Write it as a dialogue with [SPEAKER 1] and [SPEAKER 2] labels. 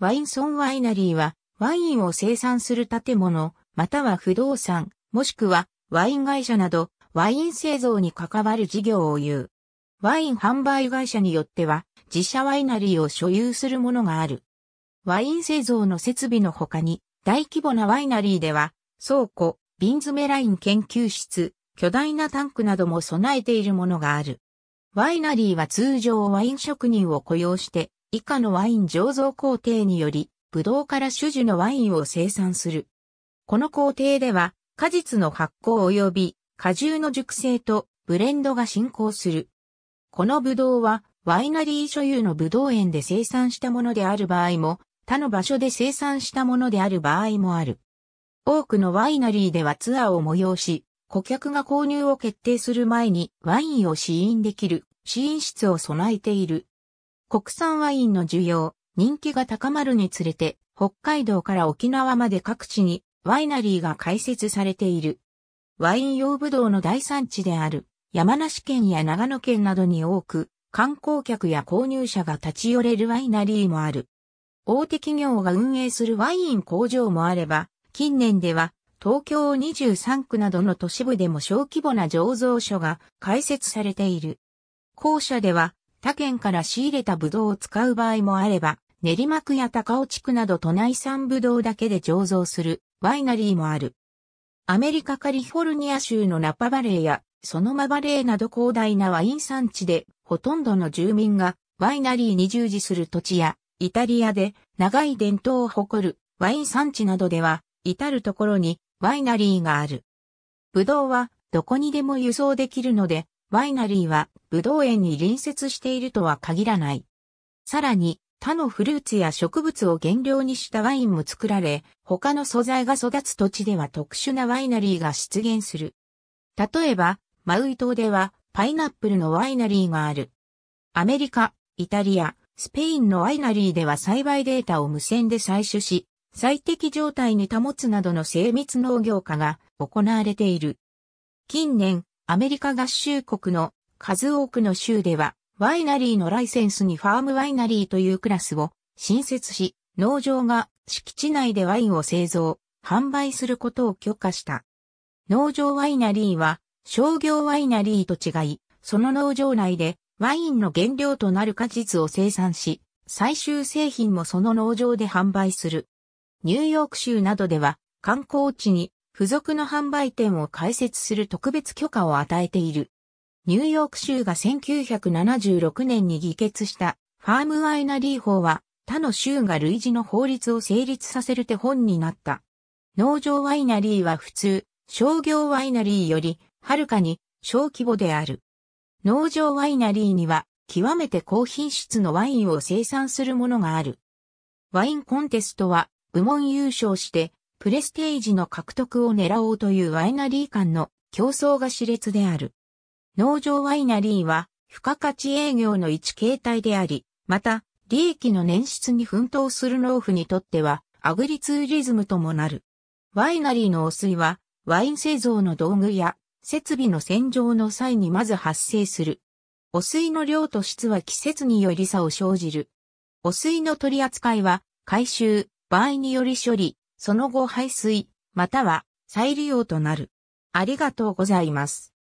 [SPEAKER 1] ワインソンワイナリーは、ワインを生産する建物、または不動産、もしくは、ワイン会社など、ワイン製造に関わる事業を言う。ワイン販売会社によっては、自社ワイナリーを所有するものがある。ワイン製造の設備の他に、大規模なワイナリーでは、倉庫、瓶詰めライン研究室、巨大なタンクなども備えているものがある。ワイナリーは通常ワイン職人を雇用して、以下のワイン醸造工程により、ブドウから種樹のワインを生産する。この工程では、果実の発酵及び果汁の熟成とブレンドが進行する。このブドウは、ワイナリー所有のブドウ園で生産したものである場合も、他の場所で生産したものである場合もある。多くのワイナリーではツアーを催し、顧客が購入を決定する前にワインを試飲できる試飲室を備えている。国産ワインの需要、人気が高まるにつれて、北海道から沖縄まで各地にワイナリーが開設されている。ワイン用武道の大産地である山梨県や長野県などに多く、観光客や購入者が立ち寄れるワイナリーもある。大手企業が運営するワイン工場もあれば、近年では東京23区などの都市部でも小規模な醸造所が開設されている。校舎では他県から仕入れたブドウを使う場合もあれば、練馬区や高尾地区など都内産ブドウだけで醸造するワイナリーもある。アメリカカリフォルニア州のナパバレーやソノマバレーなど広大なワイン産地でほとんどの住民がワイナリーに従事する土地やイタリアで長い伝統を誇るワイン産地などでは至るところにワイナリーがある。ブドウはどこにでも輸送できるのでワイナリーは、ブドウ園に隣接しているとは限らない。さらに、他のフルーツや植物を原料にしたワインも作られ、他の素材が育つ土地では特殊なワイナリーが出現する。例えば、マウイ島では、パイナップルのワイナリーがある。アメリカ、イタリア、スペインのワイナリーでは栽培データを無線で採取し、最適状態に保つなどの精密農業化が行われている。近年、アメリカ合衆国の数多くの州では、ワイナリーのライセンスにファームワイナリーというクラスを新設し、農場が敷地内でワインを製造、販売することを許可した。農場ワイナリーは商業ワイナリーと違い、その農場内でワインの原料となる果実を生産し、最終製品もその農場で販売する。ニューヨーク州などでは観光地に付属の販売店を開設する特別許可を与えている。ニューヨーク州が1976年に議決したファームワイナリー法は他の州が類似の法律を成立させる手本になった。農場ワイナリーは普通、商業ワイナリーよりはるかに小規模である。農場ワイナリーには極めて高品質のワインを生産するものがある。ワインコンテストは部門優勝してプレステージの獲得を狙おうというワイナリー間の競争が熾烈である。農場ワイナリーは、付加価値営業の一形態であり、また、利益の捻出に奮闘する農夫にとっては、アグリツーリズムともなる。ワイナリーの汚水は、ワイン製造の道具や、設備の洗浄の際にまず発生する。汚水の量と質は季節により差を生じる。汚水の取り扱いは、回収、場合により処理、その後排水、または再利用となる。ありがとうございます。